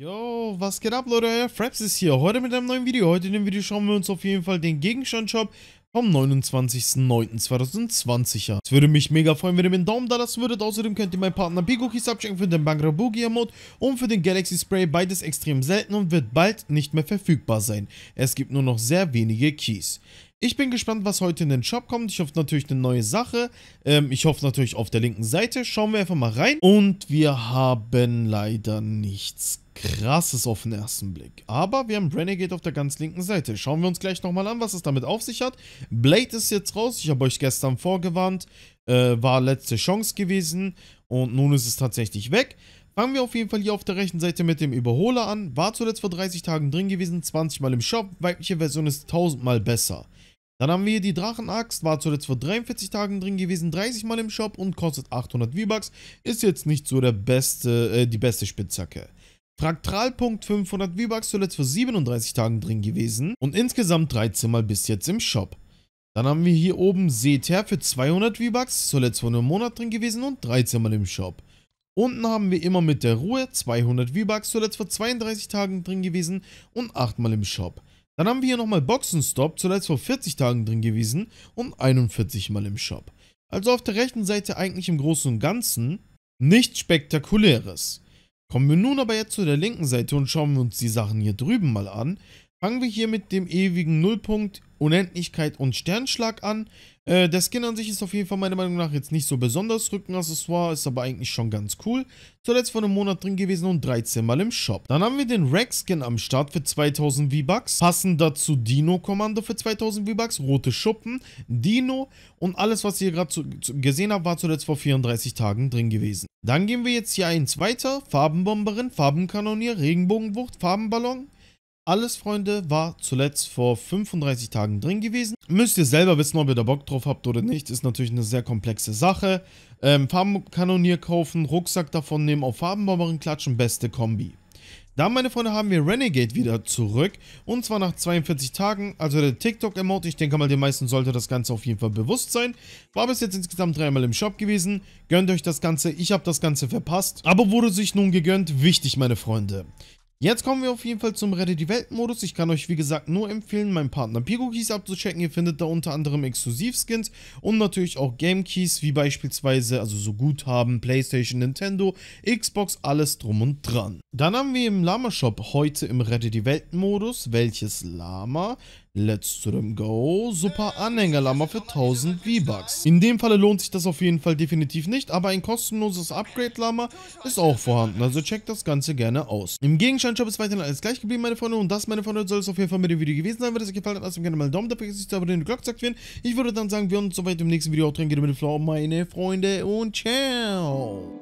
Yo, was geht ab Leute, euer Fraps ist hier, heute mit einem neuen Video. Heute in dem Video schauen wir uns auf jeden Fall den Gegenstandshop vom 29.09.2020 an. Es würde mich mega freuen, wenn ihr mir einen Daumen da lassen würdet. Außerdem könnt ihr meinen Partner Bigookies abchecken für den Bangra Boogie Mode und für den Galaxy Spray. Beides extrem selten und wird bald nicht mehr verfügbar sein. Es gibt nur noch sehr wenige Keys. Ich bin gespannt, was heute in den Shop kommt. Ich hoffe natürlich eine neue Sache. Ähm, ich hoffe natürlich auf der linken Seite. Schauen wir einfach mal rein. Und wir haben leider nichts krasses auf den ersten Blick. Aber wir haben Renegade auf der ganz linken Seite. Schauen wir uns gleich nochmal an, was es damit auf sich hat. Blade ist jetzt raus. Ich habe euch gestern vorgewarnt. Äh, war letzte Chance gewesen. Und nun ist es tatsächlich weg. Fangen wir auf jeden Fall hier auf der rechten Seite mit dem Überholer an. War zuletzt vor 30 Tagen drin gewesen, 20 Mal im Shop. Weibliche Version ist 1000 Mal besser. Dann haben wir hier die Drachenaxt, war zuletzt vor 43 Tagen drin gewesen, 30 Mal im Shop und kostet 800 V-Bucks. Ist jetzt nicht so der beste, äh, die beste Spitzhacke. Fraktralpunkt 500 V-Bucks zuletzt vor 37 Tagen drin gewesen und insgesamt 13 Mal bis jetzt im Shop. Dann haben wir hier oben Seether für 200 V-Bucks, zuletzt vor einem Monat drin gewesen und 13 Mal im Shop. Unten haben wir immer mit der Ruhe 200 V-Bucks, zuletzt vor 32 Tagen drin gewesen und 8 Mal im Shop. Dann haben wir hier nochmal Boxenstopp, zuletzt vor 40 Tagen drin gewesen und 41 Mal im Shop. Also auf der rechten Seite eigentlich im Großen und Ganzen nichts Spektakuläres. Kommen wir nun aber jetzt zu der linken Seite und schauen wir uns die Sachen hier drüben mal an. Fangen wir hier mit dem ewigen Nullpunkt Unendlichkeit und Sternschlag an. Äh, der Skin an sich ist auf jeden Fall meiner Meinung nach jetzt nicht so besonders. Rückenaccessoire ist aber eigentlich schon ganz cool. Zuletzt vor einem Monat drin gewesen und 13 Mal im Shop. Dann haben wir den Rex-Skin am Start für 2000 V-Bucks. Passend dazu Dino-Kommando für 2000 V-Bucks, rote Schuppen, Dino und alles, was ihr gerade gesehen habt, war zuletzt vor 34 Tagen drin gewesen. Dann gehen wir jetzt hier eins weiter. Farbenbomberin, Farbenkanonier, Regenbogenwucht, Farbenballon, alles, Freunde, war zuletzt vor 35 Tagen drin gewesen. Müsst ihr selber wissen, ob ihr da Bock drauf habt oder nicht. Ist natürlich eine sehr komplexe Sache. Ähm, Farbenkanonier kaufen, Rucksack davon nehmen, auf Farbenbomberin klatschen, beste Kombi. Dann, meine Freunde, haben wir Renegade wieder zurück. Und zwar nach 42 Tagen. Also der TikTok-Emote, ich denke mal, den meisten sollte das Ganze auf jeden Fall bewusst sein. War bis jetzt insgesamt dreimal im Shop gewesen. Gönnt euch das Ganze. Ich habe das Ganze verpasst. Aber wurde sich nun gegönnt. Wichtig, meine Freunde. Jetzt kommen wir auf jeden Fall zum Rette die Welt-Modus. Ich kann euch wie gesagt nur empfehlen, meinen Partner Pico-Keys abzuchecken. Ihr findet da unter anderem Exklusivskins und natürlich auch Game-Keys, wie beispielsweise, also so Guthaben, Playstation, Nintendo, Xbox, alles drum und dran. Dann haben wir im Lama-Shop heute im Rette die Welt-Modus, welches Lama Let's to them go. Super Anhängerlammer für 1000 V-Bucks. In dem Falle lohnt sich das auf jeden Fall definitiv nicht, aber ein kostenloses Upgrade-Lammer ist auch vorhanden, also checkt das Ganze gerne aus. Im Gegenstandshop ist weiterhin alles gleich geblieben, meine Freunde, und das, meine Freunde, soll es auf jeden Fall mit dem Video gewesen sein. Wenn es euch gefallen hat, lasst mir gerne mal einen Daumen, da vergesst nicht zu abonnieren und die Glocke zu aktivieren. Ich würde dann sagen, wir uns soweit im nächsten Video auch drin, geht mit dem Flow, meine Freunde, und ciao!